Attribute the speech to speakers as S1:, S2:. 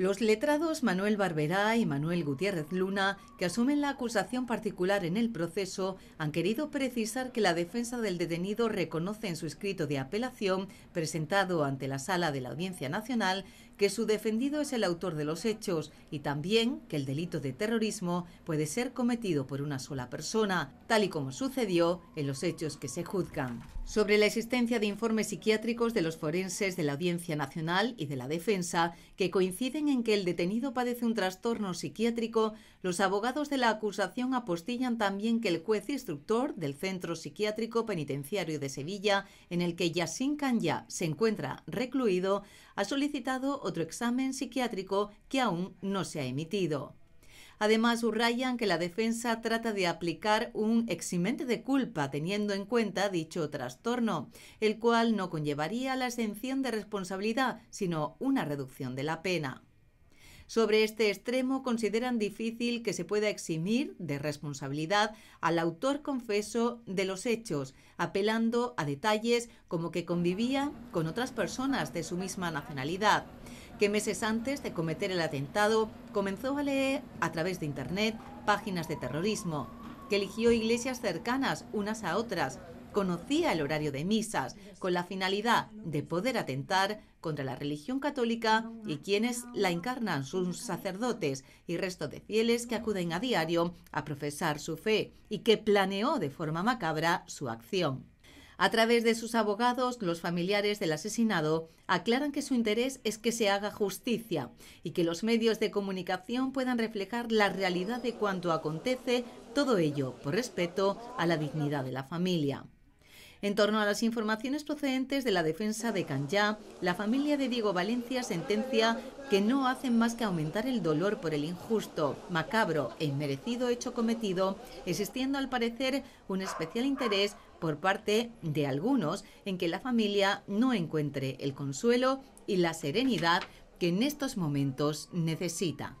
S1: Los letrados Manuel Barberá y Manuel Gutiérrez Luna, que asumen la acusación particular en el proceso, han querido precisar que la defensa del detenido reconoce en su escrito de apelación, presentado ante la sala de la Audiencia Nacional, que su defendido es el autor de los hechos y también que el delito de terrorismo puede ser cometido por una sola persona, tal y como sucedió en los hechos que se juzgan sobre la existencia de informes psiquiátricos de los forenses de la Audiencia Nacional y de la Defensa que coinciden en que el detenido padece un trastorno psiquiátrico, los abogados de la acusación apostillan también que el juez instructor del Centro Psiquiátrico Penitenciario de Sevilla, en el que Yasin Kanya se encuentra recluido, ha solicitado otro examen psiquiátrico que aún no se ha emitido. Además, subrayan que la defensa trata de aplicar un eximente de culpa teniendo en cuenta dicho trastorno, el cual no conllevaría la exención de responsabilidad, sino una reducción de la pena. Sobre este extremo consideran difícil que se pueda eximir de responsabilidad al autor confeso de los hechos, apelando a detalles como que convivía con otras personas de su misma nacionalidad que meses antes de cometer el atentado comenzó a leer a través de Internet páginas de terrorismo, que eligió iglesias cercanas unas a otras, conocía el horario de misas con la finalidad de poder atentar contra la religión católica y quienes la encarnan, sus sacerdotes y resto de fieles que acuden a diario a profesar su fe y que planeó de forma macabra su acción. A través de sus abogados, los familiares del asesinado aclaran que su interés es que se haga justicia y que los medios de comunicación puedan reflejar la realidad de cuanto acontece, todo ello por respeto a la dignidad de la familia. En torno a las informaciones procedentes de la defensa de Canyá, la familia de Diego Valencia sentencia que no hacen más que aumentar el dolor por el injusto, macabro e inmerecido hecho cometido, existiendo al parecer un especial interés por parte de algunos en que la familia no encuentre el consuelo y la serenidad que en estos momentos necesita.